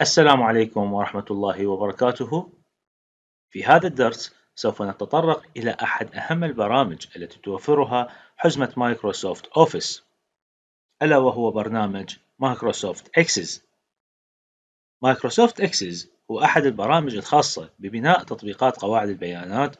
السلام عليكم ورحمة الله وبركاته. في هذا الدرس سوف نتطرق إلى أحد أهم البرامج التي توفرها حزمة مايكروسوفت أوفيس، ألا وهو برنامج مايكروسوفت إكسس. مايكروسوفت إكسس هو أحد البرامج الخاصة ببناء تطبيقات قواعد البيانات،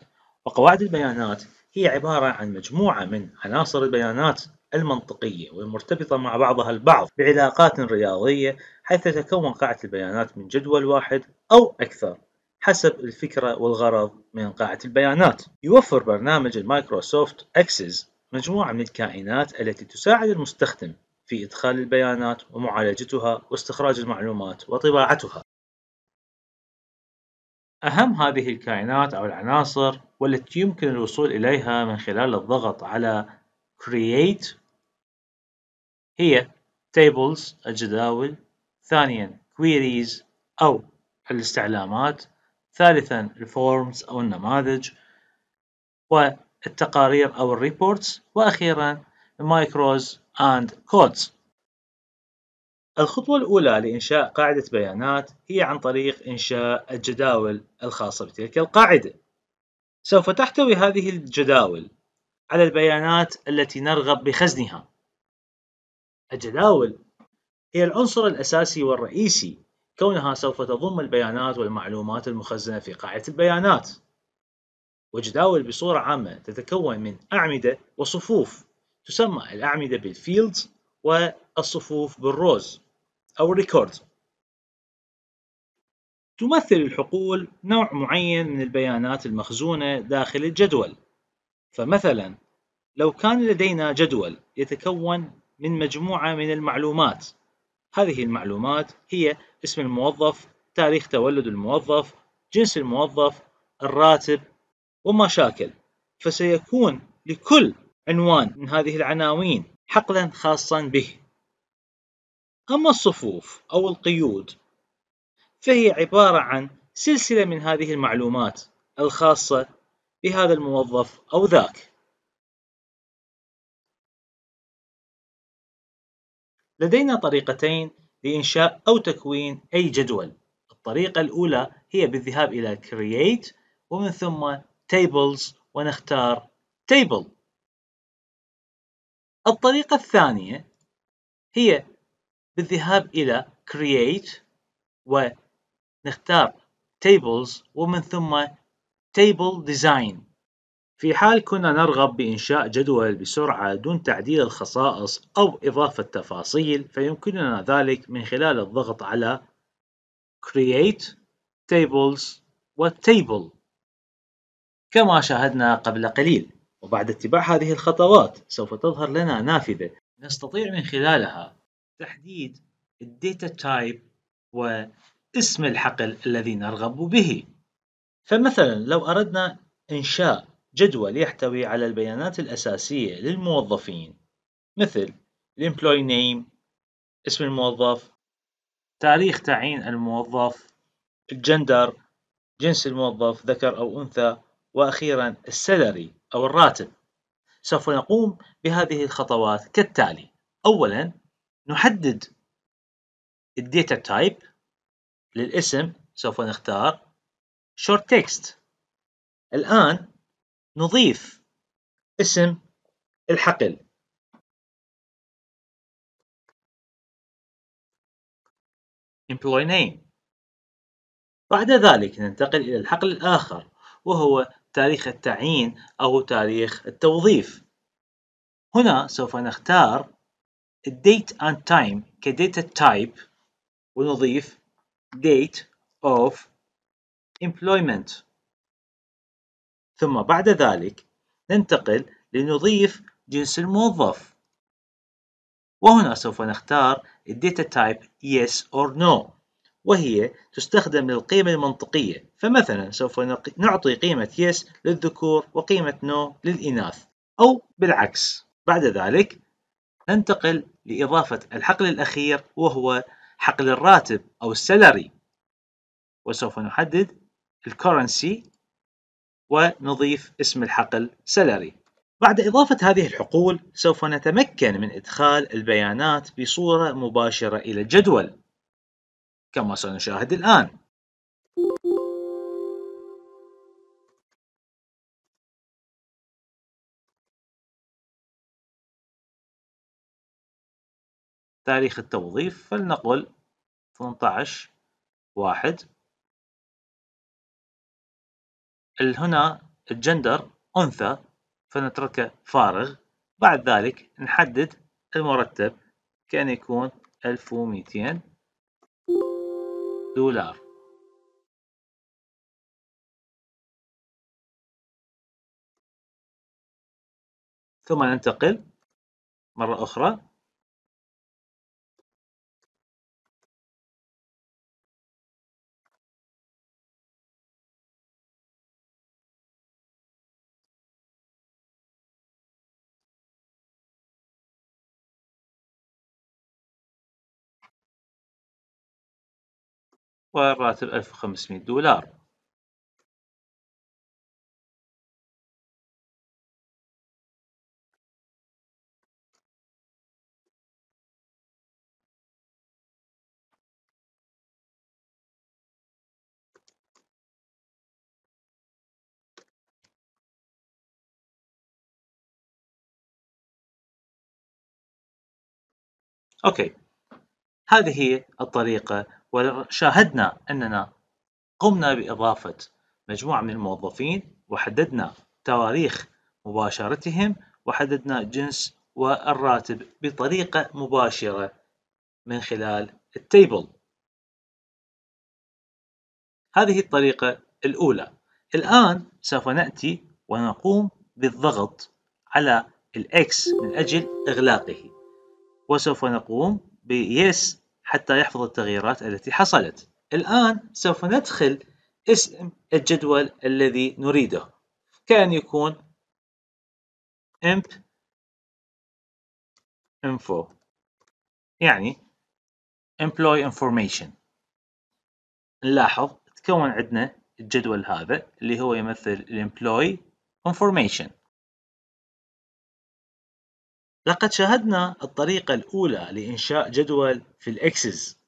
وقواعد البيانات هي عبارة عن مجموعة من عناصر البيانات المنطقية والمرتبطة مع بعضها البعض بعلاقات رياضية حيث تتكون قاعة البيانات من جدول واحد أو أكثر حسب الفكرة والغرض من قاعة البيانات يوفر برنامج المايكروسوفت أكسس مجموعة من الكائنات التي تساعد المستخدم في إدخال البيانات ومعالجتها واستخراج المعلومات وطباعتها أهم هذه الكائنات أو العناصر والتي يمكن الوصول إليها من خلال الضغط على Create هي tables الجداول ثانيا queries أو الاستعلامات ثالثا الفورمز أو النماذج والتقارير أو الريبورتس وأخيرا المايكروز and codes الخطوة الأولى لإنشاء قاعدة بيانات هي عن طريق إنشاء الجداول الخاصة بتلك القاعدة سوف تحتوي هذه الجداول على البيانات التي نرغب بخزنها الجداول هي العنصر الأساسي والرئيسي كونها سوف تضم البيانات والمعلومات المخزنة في قاعدة البيانات وجداول بصورة عامة تتكون من أعمدة وصفوف تسمى الأعمدة بالفيلد والصفوف بالروز أو ريكورد تمثل الحقول نوع معين من البيانات المخزونة داخل الجدول فمثلا لو كان لدينا جدول يتكون من مجموعة من المعلومات هذه المعلومات هي اسم الموظف تاريخ تولد الموظف جنس الموظف الراتب وما شاكل فسيكون لكل عنوان من هذه العناوين حقلا خاصا به أما الصفوف أو القيود فهي عبارة عن سلسلة من هذه المعلومات الخاصة بهذا الموظف أو ذاك لدينا طريقتين لإنشاء أو تكوين أي جدول الطريقة الأولى هي بالذهاب إلى Create ومن ثم Tables ونختار Table الطريقة الثانية هي بالذهاب إلى Create ونختار Tables ومن ثم Table Design في حال كنا نرغب بإنشاء جدول بسرعة دون تعديل الخصائص أو إضافة تفاصيل فيمكننا ذلك من خلال الضغط على Create Tables و Table كما شاهدنا قبل قليل وبعد اتباع هذه الخطوات سوف تظهر لنا نافذة نستطيع من خلالها تحديد Data Type واسم الحقل الذي نرغب به فمثلا لو أردنا إنشاء جدول يحتوي على البيانات الأساسية للموظفين مثل Employee Name اسم الموظف تاريخ تعيين الموظف الجندر جنس الموظف ذكر أو أنثى وأخيرا السلري أو الراتب سوف نقوم بهذه الخطوات كالتالي أولا نحدد Data تايب للاسم سوف نختار short text الآن نضيف اسم الحقل employee name بعد ذلك ننتقل إلى الحقل الآخر وهو تاريخ التعيين أو تاريخ التوظيف هنا سوف نختار date and time كdata type ونضيف date of employment ثم بعد ذلك ننتقل لنضيف جنس الموظف وهنا سوف نختار الداتا تايب yes or no وهي تستخدم للقيمة المنطقية فمثلا سوف نعطي قيمة yes للذكور وقيمة no للإناث أو بالعكس بعد ذلك ننتقل لإضافة الحقل الأخير وهو حقل الراتب أو السلري وسوف نحدد الكورنسي ونضيف اسم الحقل سلاري بعد إضافة هذه الحقول سوف نتمكن من إدخال البيانات بصورة مباشرة إلى الجدول كما سنشاهد الآن تاريخ التوظيف فلنقل 18 واحد هنا الجندر أنثى فنتركه فارغ بعد ذلك نحدد المرتب كأن يكون 1200 دولار ثم ننتقل مرة أخرى والراتب 1500 دولار اوكي هذه هي الطريقة وشاهدنا أننا قمنا بإضافة مجموعة من الموظفين وحددنا تواريخ مباشرتهم وحددنا الجنس والراتب بطريقة مباشرة من خلال التيبل هذه الطريقة الأولى الآن سوف نأتي ونقوم بالضغط على الإكس من أجل إغلاقه وسوف نقوم بيس حتى يحفظ التغييرات التي حصلت الآن سوف ندخل اسم الجدول الذي نريده كأن يكون imp info يعني employee information نلاحظ تكون عندنا الجدول هذا اللي هو يمثل employee information لقد شاهدنا الطريقة الأولى لإنشاء جدول في الإكسز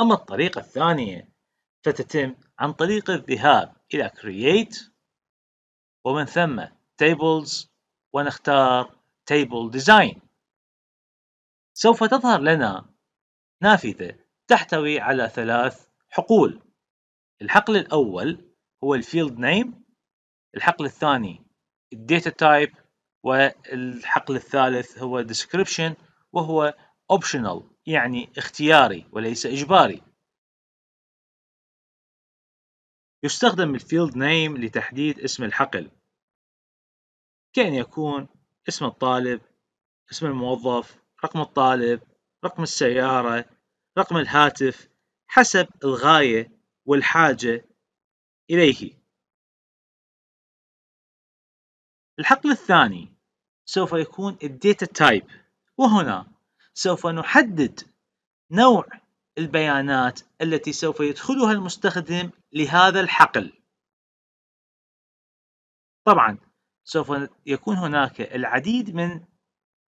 أما الطريقة الثانية فتتم عن طريق الذهاب إلى Create ومن ثم Tables ونختار Table Design سوف تظهر لنا نافذة تحتوي على ثلاث حقول الحقل الأول هو Field Name الحقل الثاني Data Type والحقل الثالث هو description وهو optional يعني اختياري وليس إجباري يستخدم الفيلد نيم لتحديد اسم الحقل كأن يكون اسم الطالب اسم الموظف رقم الطالب رقم السيارة رقم الهاتف حسب الغاية والحاجة إليه الحقل الثاني سوف يكون الديتا تايب وهنا سوف نحدد نوع البيانات التي سوف يدخلها المستخدم لهذا الحقل طبعا سوف يكون هناك العديد من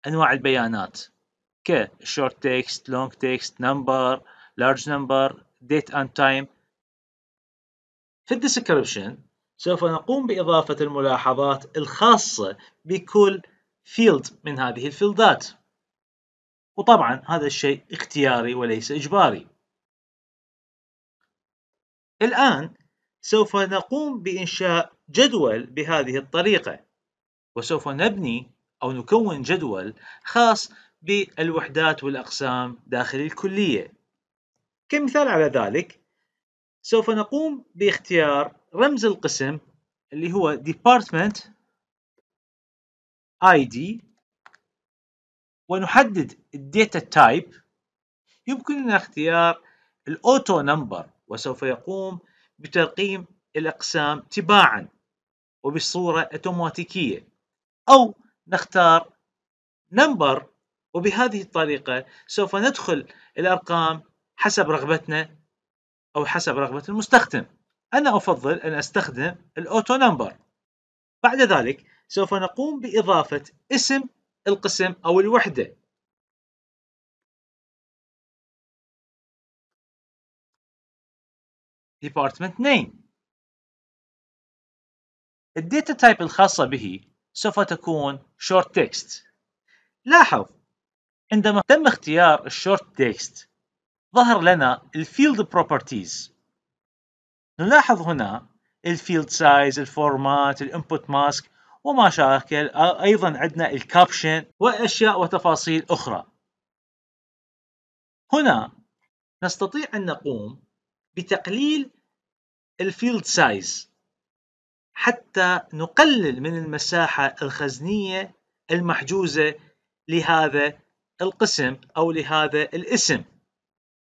أنواع البيانات Short Text, Long Text, Number, Large Number, Date and Time في الديسكريبشن سوف نقوم بإضافة الملاحظات الخاصة بكل فيلد من هذه الفيلدات وطبعا هذا الشيء اختياري وليس إجباري الآن سوف نقوم بإنشاء جدول بهذه الطريقة وسوف نبني أو نكون جدول خاص بالوحدات والأقسام داخل الكلية كمثال على ذلك سوف نقوم باختيار رمز القسم اللي هو Department ID ونحدد Data Type يمكننا اختيار الأوتو نمبر وسوف يقوم بترقيم الأقسام تباعا وبصورة أوتوماتيكية أو نختار نمبر وبهذه الطريقة سوف ندخل الأرقام حسب رغبتنا أو حسب رغبة المستخدم أنا أفضل أن أستخدم الأوتو نمبر بعد ذلك سوف نقوم بإضافة اسم القسم أو الوحدة Department Name الداتا تايب الخاصة به سوف تكون Short Text لاحظ عندما تم اختيار الشورت تكست ظهر لنا الفيلد بروبرتيز نلاحظ هنا الفيلد سايز الفورمات الانبوت ماسك وما شاكل ايضا عندنا الكابشن واشياء وتفاصيل اخرى هنا نستطيع ان نقوم بتقليل الفيلد سايز حتى نقلل من المساحة الخزنية المحجوزة لهذا القسم أو لهذا الاسم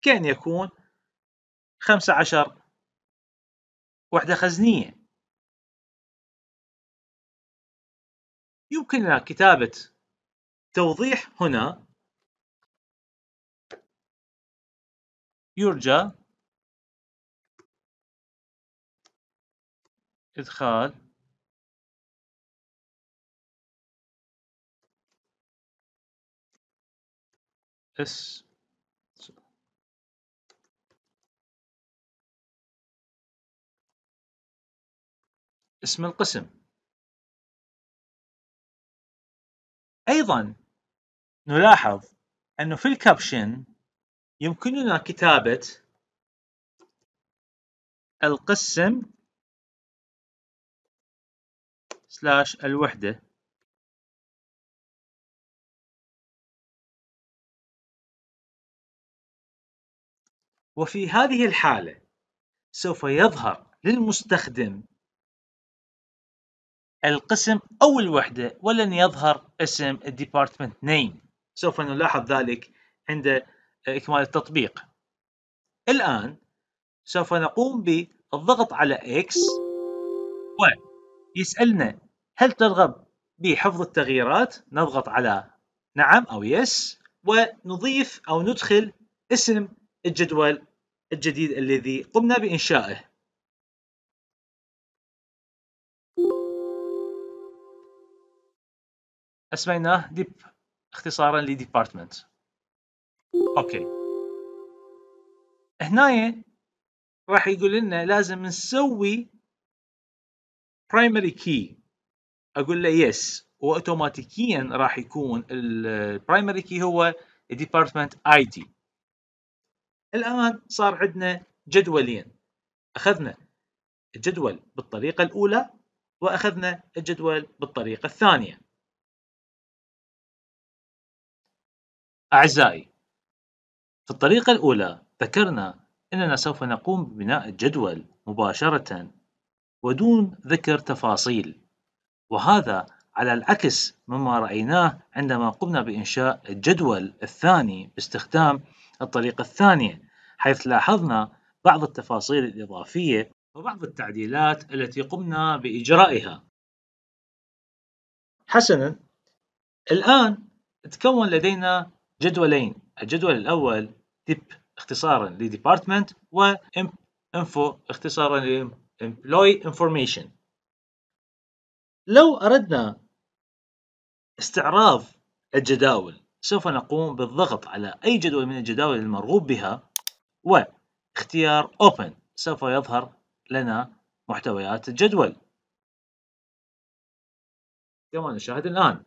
كأن يكون 15 وحدة خزنية يمكننا كتابة توضيح هنا يرجى إدخال اس اسم القسم أيضا نلاحظ أنه في الكابشن يمكننا كتابة القسم سلاش الوحدة وفي هذه الحالة سوف يظهر للمستخدم القسم أو الوحدة ولن يظهر اسم department name سوف نلاحظ ذلك عند آه، إكمال التطبيق الآن سوف نقوم بالضغط على X ويسألنا هل ترغب بحفظ التغييرات نضغط على نعم أو يس ونضيف أو ندخل اسم الجدول الجديد الذي قمنا بإنشائه اسميناه ديب اختصارا لديبارتمنت اوكي هنايا راح يقول لنا لازم نسوي primary key اقول له يس واوتوماتيكيا راح يكون البرايمري كي هو ديبارتمنت اي دي الان صار عندنا جدولين اخذنا الجدول بالطريقه الاولى واخذنا الجدول بالطريقه الثانيه أعزائي في الطريقة الأولى ذكرنا أننا سوف نقوم ببناء الجدول مباشرة ودون ذكر تفاصيل وهذا على العكس مما رأيناه عندما قمنا بإنشاء الجدول الثاني باستخدام الطريقة الثانية حيث لاحظنا بعض التفاصيل الإضافية وبعض التعديلات التي قمنا بإجرائها حسنا الآن تكون لدينا جدولين الجدول الأول ديب اختصارا لديبارتمنت وانفو اختصارا ل employee information لو أردنا استعراض الجداول سوف نقوم بالضغط على أي جدول من الجداول المرغوب بها واختيار Open سوف يظهر لنا محتويات الجدول كما نشاهد الآن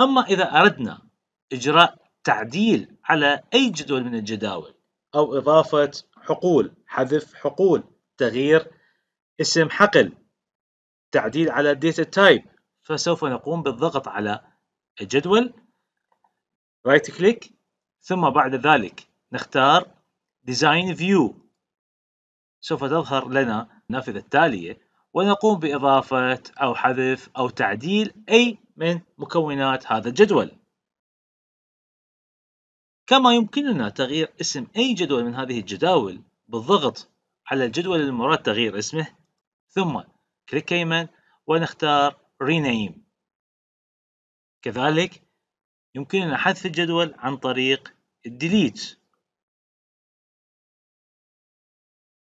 أما إذا أردنا إجراء تعديل على أي جدول من الجداول أو إضافة حقول حذف حقول تغيير اسم حقل تعديل على data type فسوف نقوم بالضغط على الجدول Right Click ثم بعد ذلك نختار Design View سوف تظهر لنا النافذة التالية ونقوم بإضافة أو حذف أو تعديل أي من مكونات هذا الجدول كما يمكننا تغيير اسم أي جدول من هذه الجداول بالضغط على الجدول المراد تغيير اسمه ثم كليك أيمن ونختار rename كذلك يمكننا حذف الجدول عن طريق delete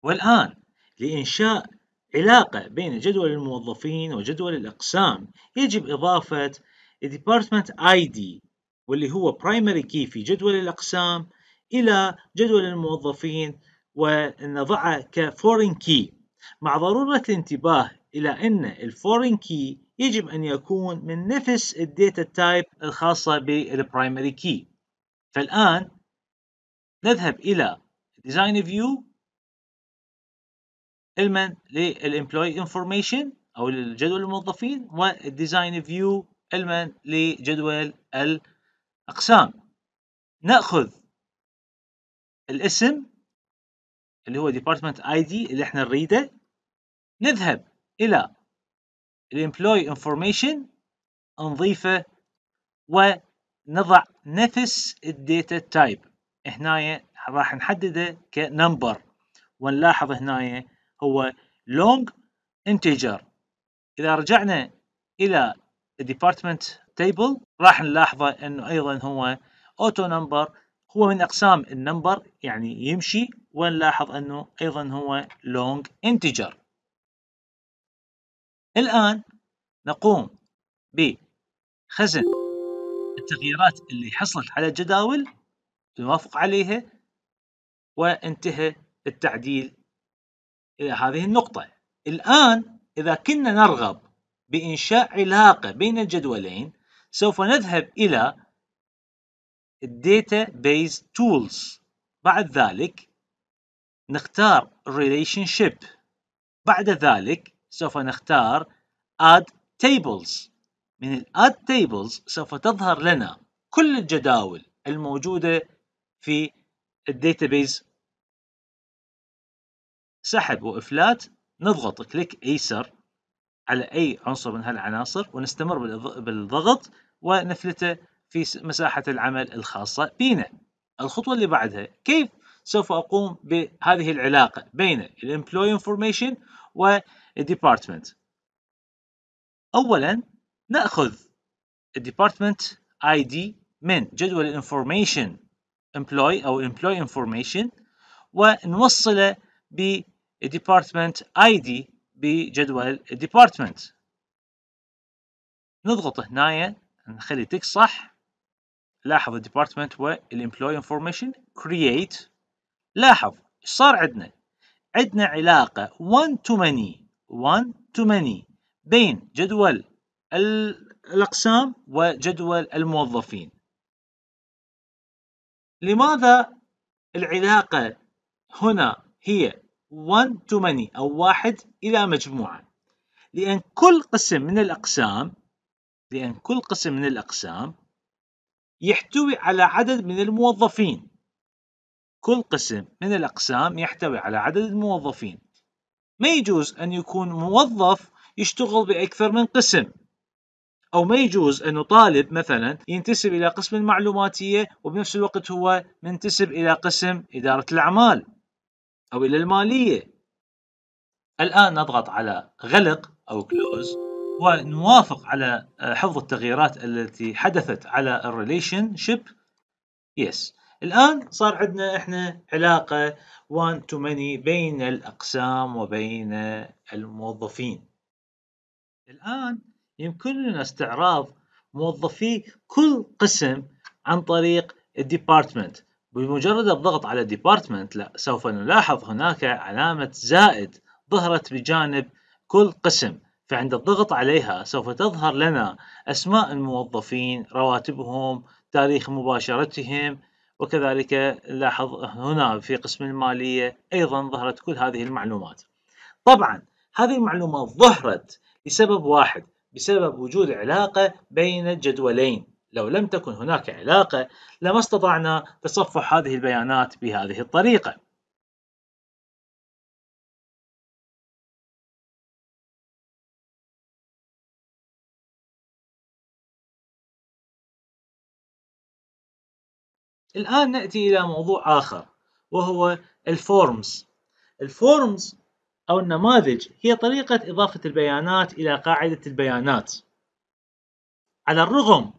والآن لإنشاء علاقة بين جدول الموظفين وجدول الأقسام يجب إضافة Department ID واللي هو برايمري كي في جدول الأقسام إلى جدول الموظفين ونضعه كفورين كي مع ضرورة الانتباه إلى أن الفورين كي يجب أن يكون من نفس الديتا تايب الخاصة بالبرايمري كي فالآن نذهب إلى ديزاين فيو المن للامبلوي انفورميشن او لجدول الموظفين والديزاين فيو المن لجدول ال أقسام نأخذ الاسم اللي هو Department ID اللي احنا نريده نذهب إلى Employee Information نضيفه ونضع نفس Data Type هنا راح نحدده كنمبر ونلاحظ هنا هو Long Integer اذا رجعنا الى Department تيبل راح نلاحظ انه ايضا هو اوتو نمبر هو من اقسام النمبر يعني يمشي ونلاحظ انه ايضا هو لونج انتجر الان نقوم بخزن التغييرات اللي حصلت على الجداول نوافق عليها وانتهى التعديل الى هذه النقطه الان اذا كنا نرغب بانشاء علاقه بين الجدولين سوف نذهب إلى Database Tools بعد ذلك نختار Relationship بعد ذلك سوف نختار Add Tables من الـ Add Tables سوف تظهر لنا كل الجداول الموجودة في Database سحب وإفلات نضغط كليك أيسر على أي عنصر من هالعناصر ونستمر بالضغط ونفلته في مساحة العمل الخاصة بنا الخطوة اللي بعدها كيف سوف أقوم بهذه العلاقة بين الـ Employee Information و Department أولا نأخذ Department ID من جدول Information Employee أو Employee Information ونوصله ب Department ID بجدول الديبارتمنت نضغط هنا نخلي تك صح لاحظ الديبارتمنت والامبلوي انفورميشن كرييت لاحظ ايش صار عندنا عندنا علاقه 1 تو ماني 1 تو ماني بين جدول الاقسام وجدول الموظفين لماذا العلاقه هنا هي one to many أو واحد إلى مجموعة لأن كل قسم من الأقسام لأن كل قسم من الأقسام يحتوي على عدد من الموظفين كل قسم من الأقسام يحتوي على عدد الموظفين ما يجوز أن يكون موظف يشتغل بأكثر من قسم أو ما يجوز أن طالب مثلا ينتسب إلى قسم المعلوماتية وبنفس الوقت هو منتسب إلى قسم إدارة الأعمال أو إلى المالية الآن نضغط على غلق أو close ونوافق على آه، حفظ التغييرات التي حدثت على الريليشن شيب يس الآن صار عندنا إحنا علاقة one to many بين الأقسام وبين الموظفين الآن يمكننا استعراض موظفي كل قسم عن طريق الديبارتمنت بمجرد الضغط على Department لا سوف نلاحظ هناك علامة زائد ظهرت بجانب كل قسم فعند الضغط عليها سوف تظهر لنا أسماء الموظفين رواتبهم تاريخ مباشرتهم وكذلك نلاحظ هنا في قسم المالية أيضا ظهرت كل هذه المعلومات طبعا هذه المعلومات ظهرت لسبب واحد بسبب وجود علاقة بين الجدولين لو لم تكن هناك علاقة لما استطعنا تصفح هذه البيانات بهذه الطريقة الآن نأتي إلى موضوع آخر وهو الفورمز الفورمز أو النماذج هي طريقة إضافة البيانات إلى قاعدة البيانات على الرغم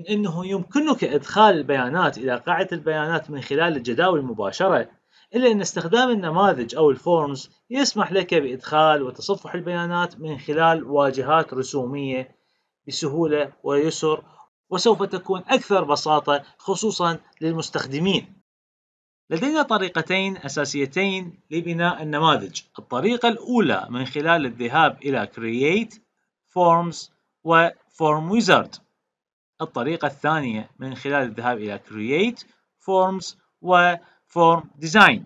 من أنه يمكنك إدخال البيانات إلى قاعدة البيانات من خلال الجداول مباشرة إلا أن استخدام النماذج أو الفورمز يسمح لك بإدخال وتصفح البيانات من خلال واجهات رسومية بسهولة ويسر وسوف تكون أكثر بساطة خصوصا للمستخدمين لدينا طريقتين أساسيتين لبناء النماذج الطريقة الأولى من خلال الذهاب إلى Create Forms و Form Wizard الطريقة الثانية من خلال الذهاب إلى Create Forms و Form Design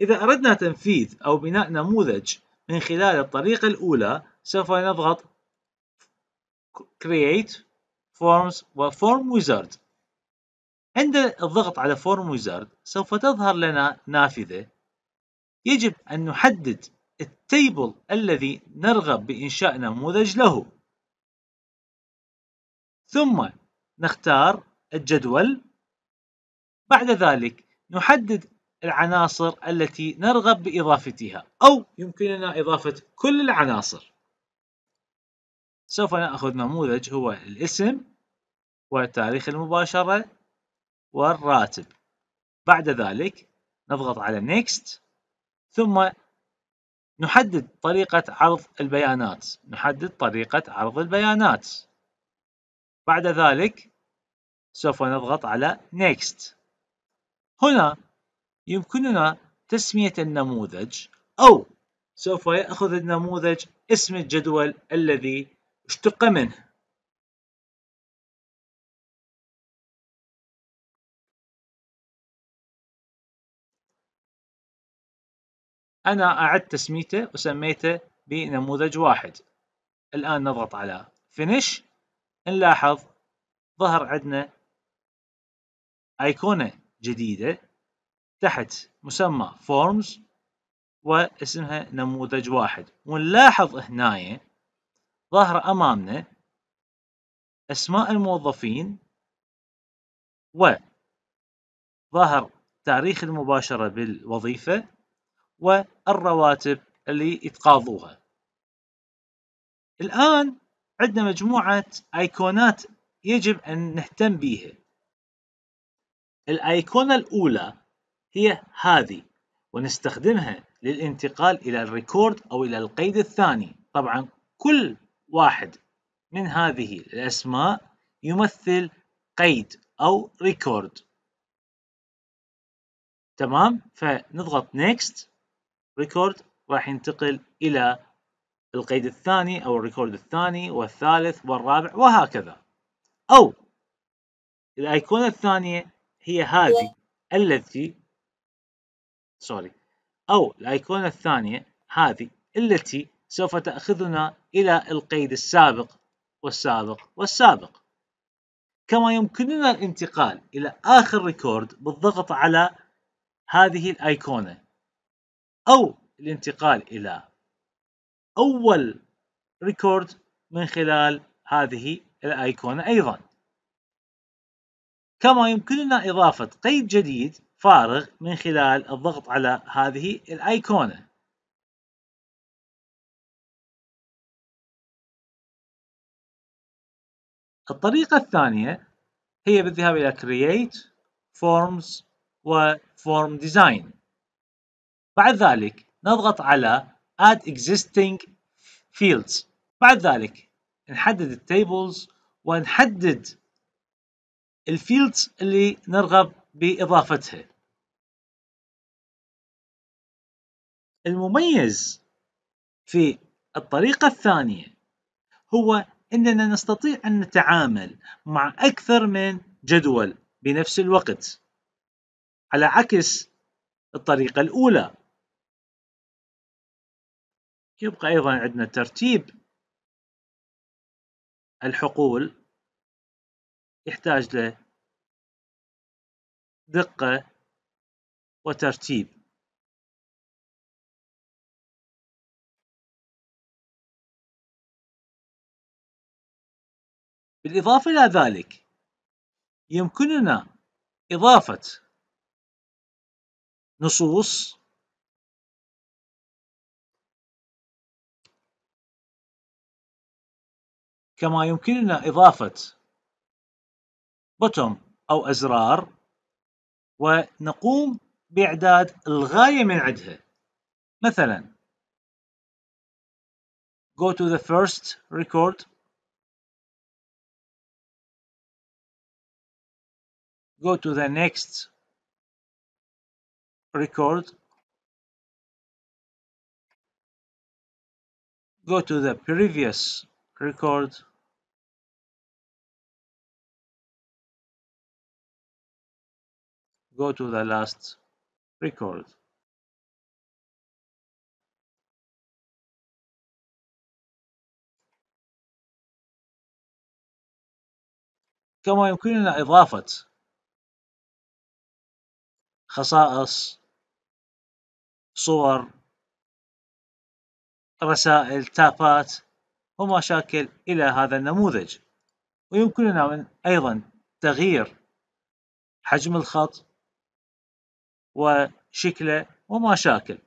إذا أردنا تنفيذ أو بناء نموذج من خلال الطريقة الأولى سوف نضغط Create Forms و Form Wizard عند الضغط على Form Wizard سوف تظهر لنا نافذة يجب أن نحدد التيبل الذي نرغب بإنشاء نموذج له ثم نختار الجدول بعد ذلك نحدد العناصر التي نرغب بإضافتها أو يمكننا إضافة كل العناصر سوف نأخذ نموذج هو الاسم والتاريخ المباشرة والراتب بعد ذلك نضغط على Next ثم نحدد طريقة عرض البيانات نحدد طريقة عرض البيانات بعد ذلك سوف نضغط على Next هنا يمكننا تسمية النموذج أو سوف يأخذ النموذج اسم الجدول الذي اشتق منه أنا أعد تسميته وسميته بنموذج واحد الآن نضغط على Finish نلاحظ ظهر عندنا أيقونة جديدة تحت مسمى Forms واسمها نموذج واحد ونلاحظ هنا ظهر أمامنا أسماء الموظفين وظهر تاريخ المباشرة بالوظيفة والرواتب اللي يتقاضوها الآن عندنا مجموعة أيقونات يجب أن نهتم بيها الأيقونة الأولى هي هذه ونستخدمها للانتقال إلى الريكورد أو إلى القيد الثاني طبعا كل واحد من هذه الأسماء يمثل قيد أو ريكورد تمام فنضغط next ريكورد راح ينتقل إلى القيد الثاني أو الريكورد الثاني والثالث والرابع وهكذا أو الأيقونة الثانية هي هذه التي سوري أو الأيقونة الثانية هذه التي سوف تأخذنا إلى القيد السابق والسابق والسابق كما يمكننا الانتقال إلى آخر ريكورد بالضغط على هذه الأيقونة أو الانتقال إلى أول ريكورد من خلال هذه الأيقونة أيضا كما يمكننا إضافة قيد جديد فارغ من خلال الضغط على هذه الأيقونة الطريقة الثانية هي بالذهاب إلى Create Forms و Form Design بعد ذلك نضغط على add existing fields بعد ذلك نحدد التيبلز ونحدد الفيلدز اللي نرغب بإضافتها المميز في الطريقة الثانية هو أننا نستطيع أن نتعامل مع أكثر من جدول بنفس الوقت على عكس الطريقة الأولى يبقى أيضا عندنا ترتيب الحقول يحتاج له دقة وترتيب بالإضافة إلى ذلك يمكننا إضافة نصوص كما يمكننا إضافة بوتوم أو أزرار ونقوم بإعداد الغاية من عدها مثلا go to the first record go to the next record go to the previous record go to the last record. كما يمكننا إضافة خصائص صور رسائل تابات وما شاكل إلى هذا النموذج ويمكننا من أيضا تغيير حجم الخط وشكله وما شاكل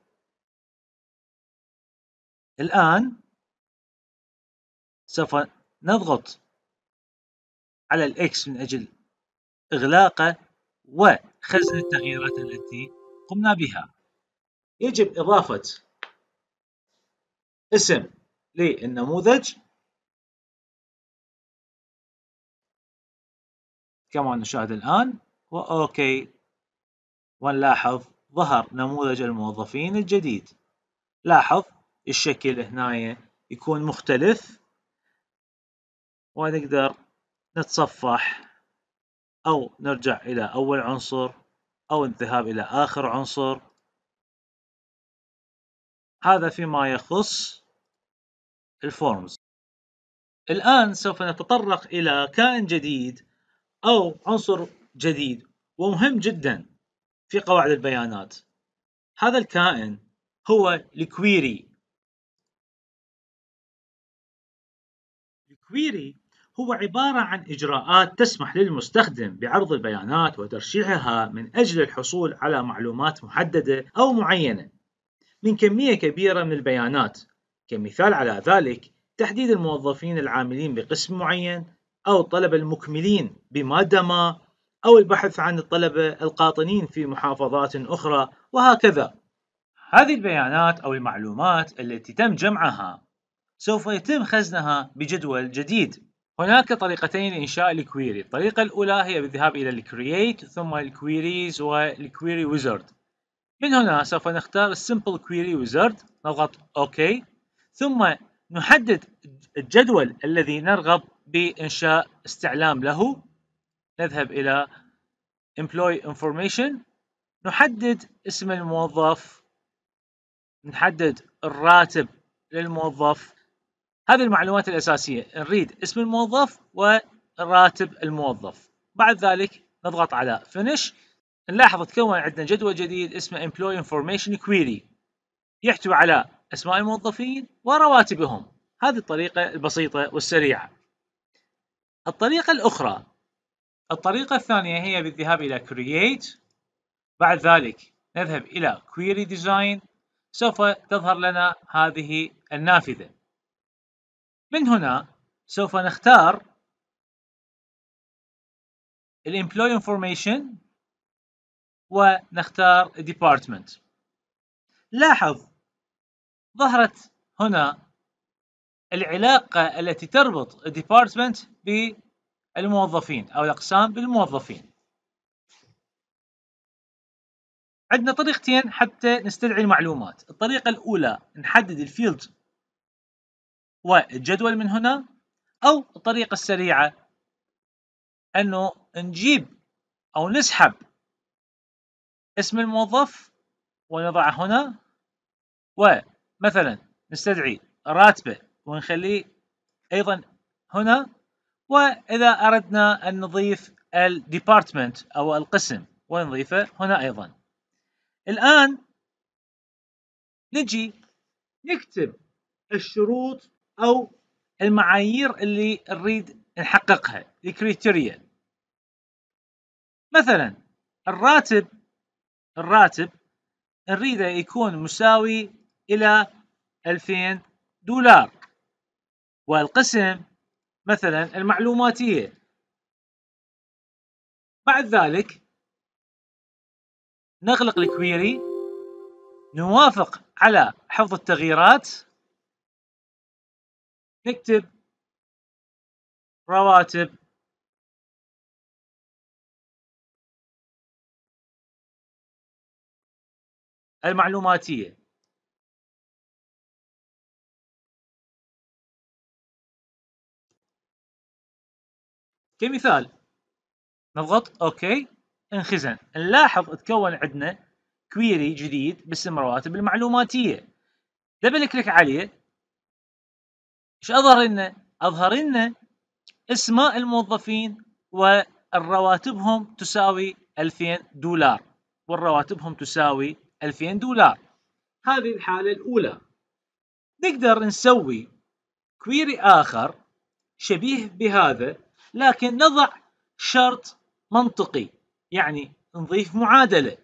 الآن سوف نضغط على الإكس من أجل إغلاقه وخزن التغييرات التي قمنا بها يجب إضافة اسم للنموذج كما نشاهد الآن وأوكي ونلاحظ ظهر نموذج الموظفين الجديد لاحظ الشكل هنا يكون مختلف ونقدر نتصفح أو نرجع إلى أول عنصر أو الذهاب إلى آخر عنصر هذا فيما يخص الفورمز الآن سوف نتطرق إلى كائن جديد أو عنصر جديد ومهم جداً في قواعد البيانات هذا الكائن هو الكويري الكويري هو عبارة عن إجراءات تسمح للمستخدم بعرض البيانات وترشيحها من أجل الحصول على معلومات محددة أو معينة من كمية كبيرة من البيانات كمثال على ذلك تحديد الموظفين العاملين بقسم معين أو طلب المكملين بمادة ما أو البحث عن الطلبة القاطنين في محافظات أخرى وهكذا هذه البيانات أو المعلومات التي تم جمعها سوف يتم خزنها بجدول جديد هناك طريقتين لإنشاء الكويري الطريقة الأولى هي بالذهاب إلى الكرييت ثم الكويريز والكويري ويزارد من هنا سوف نختار السمبل كويري ويزارد نضغط OK ثم نحدد الجدول الذي نرغب بإنشاء استعلام له نذهب إلى Employee Information نحدد اسم الموظف نحدد الراتب للموظف هذه المعلومات الأساسية نريد اسم الموظف وراتب الموظف بعد ذلك نضغط على Finish نلاحظ تكون عندنا جدول جديد اسمه Employee Information Query يحتوي على أسماء الموظفين ورواتبهم هذه الطريقة البسيطة والسريعة الطريقة الأخرى الطريقة الثانية هي بالذهاب إلى Create بعد ذلك نذهب إلى Query Design سوف تظهر لنا هذه النافذة من هنا سوف نختار Employee Information ونختار Department لاحظ ظهرت هنا العلاقة التي تربط Department الموظفين أو الأقسام بالموظفين عندنا طريقتين حتى نستدعي المعلومات الطريقة الأولى نحدد الفيلد والجدول من هنا أو الطريقة السريعة أنه نجيب أو نسحب اسم الموظف ونضعه هنا ومثلا نستدعي راتبه ونخليه أيضا هنا واذا اردنا ان نضيف الديبارتمنت او القسم ونضيفه هنا ايضا الان نجي نكتب الشروط او المعايير اللي نريد نحققها الكريتيريا مثلا الراتب الراتب نريده يكون مساوي الى 2000 دولار والقسم مثلا المعلوماتية بعد ذلك نغلق الكويري نوافق على حفظ التغييرات نكتب رواتب المعلوماتية كمثال نضغط اوكي انخزن نلاحظ تكون عندنا كويري جديد باسم رواتب المعلوماتيه دبل كليك عليه ايش اظهر لنا اظهر لنا اسماء الموظفين والرواتبهم تساوي 2000 دولار والرواتبهم تساوي 2000 دولار هذه الحاله الاولى نقدر نسوي كويري اخر شبيه بهذا لكن نضع شرط منطقي يعني نضيف معادلة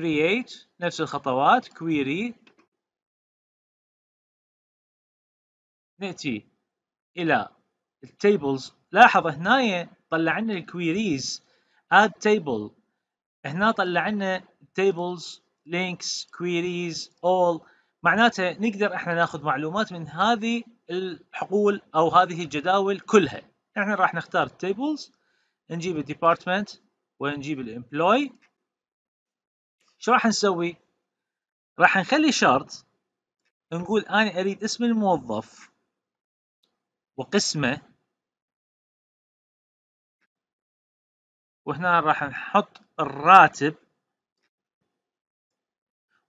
create نفس الخطوات query نأتي إلى التيبلز لاحظ هنا طلع لنا الكويريز add table هنا طلع لنا tables links queries all معناته نقدر احنا ناخذ معلومات من هذه الحقول او هذه الجداول كلها احنا راح نختار التيبلز نجيب الديبارتمنت ونجيب الامبلوي شو راح نسوي راح نخلي شرط نقول انا اريد اسم الموظف وقسمه وهنا راح نحط الراتب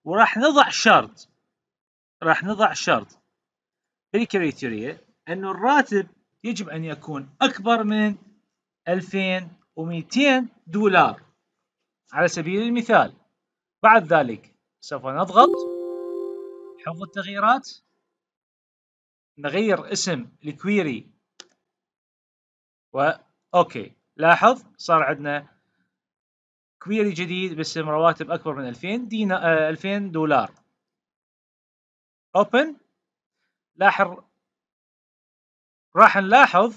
وراح نضع شرط راح نضع شرط الكريتيريا انه الراتب يجب ان يكون اكبر من 2200 دولار على سبيل المثال بعد ذلك سوف نضغط حفظ التغييرات نغير اسم الكويري و اوكي لاحظ صار عندنا كويري جديد باسم رواتب اكبر من 2000 دينا 2000 آه، دولار اوبن لاحظ راح نلاحظ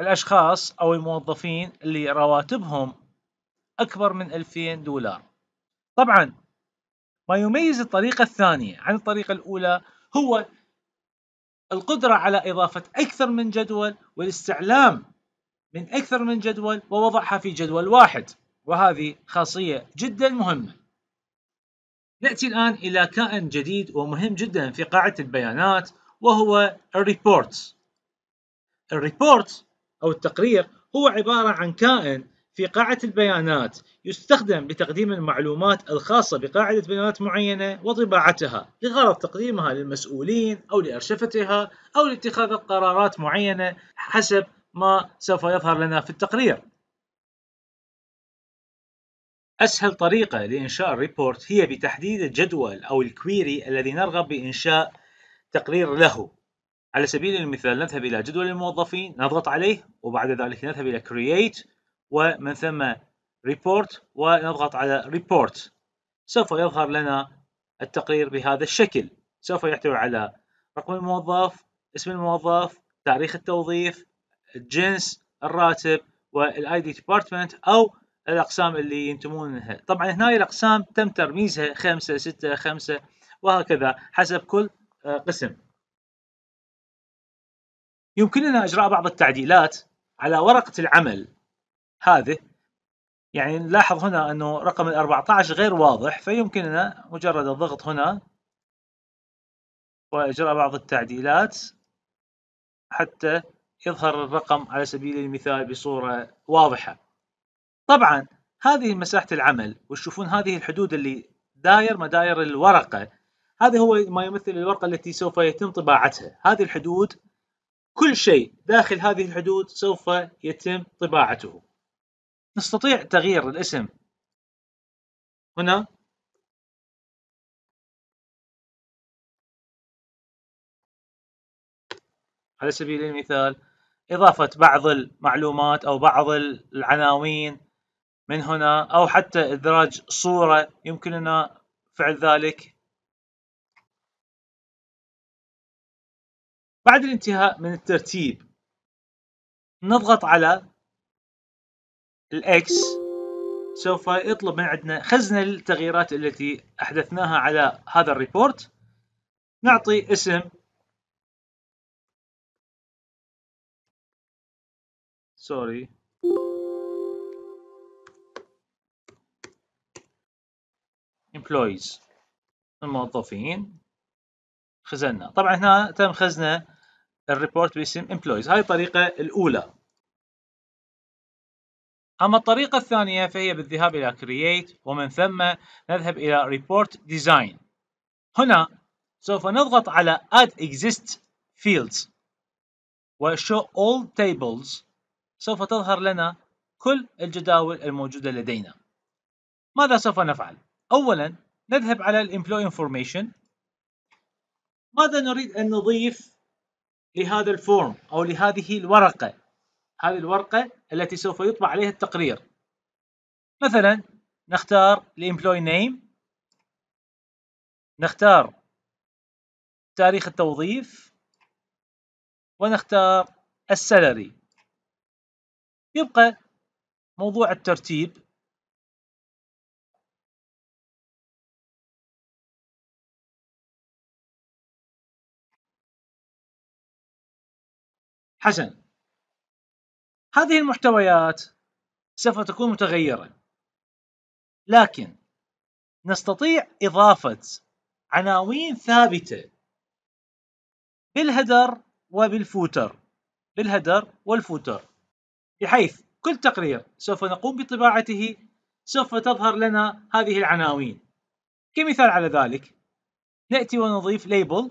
الأشخاص أو الموظفين اللي رواتبهم أكبر من 2000 دولار طبعا ما يميز الطريقة الثانية عن الطريقة الأولى هو القدرة على إضافة أكثر من جدول والاستعلام من أكثر من جدول ووضعها في جدول واحد وهذه خاصية جدا مهمة نأتي الآن إلى كائن جديد ومهم جدا في قاعدة البيانات وهو الريبورت الريبورت أو التقرير هو عبارة عن كائن في قاعة البيانات يستخدم لتقديم المعلومات الخاصة بقاعدة بيانات معينة وطباعتها لغرض تقديمها للمسؤولين أو لأرشفتها أو لاتخاذ قرارات معينة حسب ما سوف يظهر لنا في التقرير أسهل طريقة لإنشاء الريبورت هي بتحديد الجدول أو الكويري الذي نرغب بإنشاء تقرير له على سبيل المثال نذهب إلى جدول الموظفين نضغط عليه وبعد ذلك نذهب إلى Create ومن ثم Report ونضغط على Report سوف يظهر لنا التقرير بهذا الشكل سوف يحتوي على رقم الموظف اسم الموظف تاريخ التوظيف الجنس الراتب والاي دي ديبارتمنت او الاقسام اللي ينتمون لها طبعا هنا الاقسام تم ترميزها خمسة ستة خمسة وهكذا حسب كل آه، قسم يمكننا اجراء بعض التعديلات على ورقة العمل هذه يعني نلاحظ هنا انه رقم ال 14 غير واضح فيمكننا مجرد الضغط هنا واجراء بعض التعديلات حتى يظهر الرقم على سبيل المثال بصورة واضحة طبعا هذه مساحه العمل وتشوفون هذه الحدود اللي داير مداير الورقه هذا هو ما يمثل الورقه التي سوف يتم طباعتها هذه الحدود كل شيء داخل هذه الحدود سوف يتم طباعته نستطيع تغيير الاسم هنا على سبيل المثال إضافة بعض المعلومات أو بعض العناوين من هنا أو حتى إدراج صورة يمكننا فعل ذلك بعد الانتهاء من الترتيب نضغط على الإكس سوف يطلب من عندنا خزن التغييرات التي أحدثناها على هذا الريبورت نعطي اسم سوري employees الموظفين خزننا طبعا هنا تم خزنه الريبورت باسم employees هاي الطريقه الاولى أما الطريقة الثانية فهي بالذهاب إلى Create ومن ثم نذهب إلى Report Design هنا سوف نضغط على Add Exist Fields و Show All Tables سوف تظهر لنا كل الجداول الموجودة لدينا ماذا سوف نفعل؟ أولا نذهب على الامبلوي information ماذا نريد أن نضيف لهذا الفورم أو لهذه الورقة هذه الورقة التي سوف يطبع عليها التقرير مثلا نختار الامبلوي نيم نختار تاريخ التوظيف ونختار السالري يبقى موضوع الترتيب حسنا هذه المحتويات سوف تكون متغيرة لكن نستطيع إضافة عناوين ثابتة بالهدر وبالفوتر بالهدر والفوتر بحيث كل تقرير سوف نقوم بطباعته سوف تظهر لنا هذه العناوين كمثال على ذلك نأتي ونضيف ليبل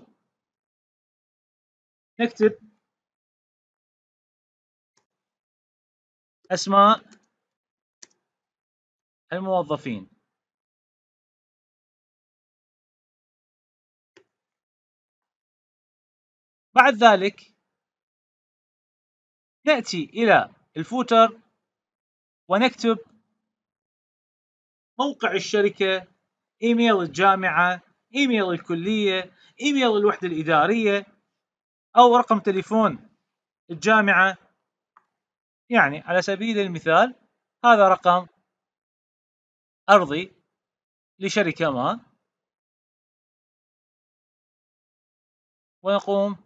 نكتب أسماء الموظفين بعد ذلك نأتي إلى الفوتر ونكتب موقع الشركة إيميل الجامعة إيميل الكلية إيميل الوحدة الإدارية أو رقم تليفون الجامعة يعني على سبيل المثال هذا رقم أرضي لشركة ما ونقوم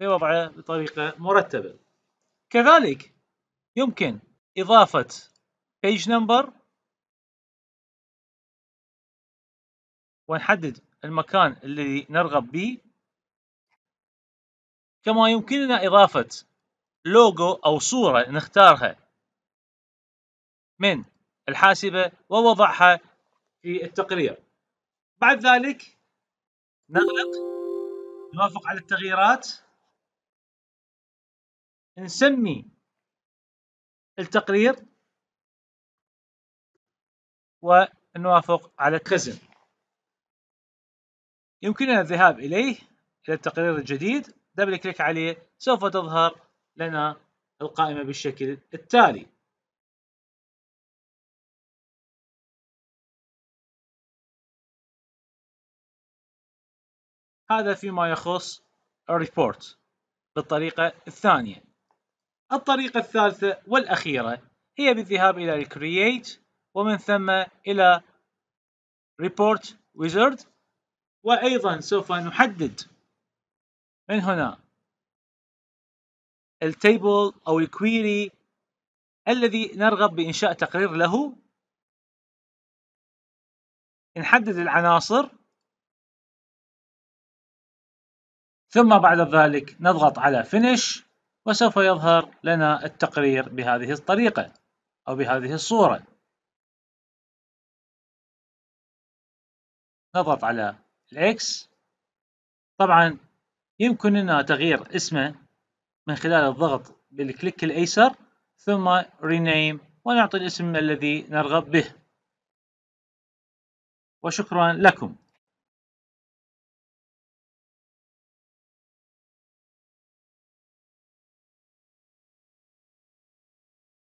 بوضعه بطريقة مرتبة كذلك يمكن إضافة page number ونحدد المكان الذي نرغب به كما يمكننا إضافة لوجو أو صورة نختارها من الحاسبة ووضعها في التقرير بعد ذلك نغلق نوافق على التغييرات نسمي التقرير ونوافق على التزم يمكننا الذهاب إليه إلى التقرير الجديد دبل كليك عليه سوف تظهر لنا القائمة بالشكل التالي هذا فيما يخص الريبورت بالطريقة الثانية الطريقة الثالثة والأخيرة هي بالذهاب إلى Create ومن ثم إلى Report Wizard وأيضا سوف نحدد من هنا التيبل أو الكويري الذي نرغب بإنشاء تقرير له نحدد العناصر ثم بعد ذلك نضغط على Finish وسوف يظهر لنا التقرير بهذه الطريقة أو بهذه الصورة نضغط على X طبعا يمكننا تغيير اسمه من خلال الضغط بالكليك الأيسر ثم rename ونعطي الاسم الذي نرغب به وشكرا لكم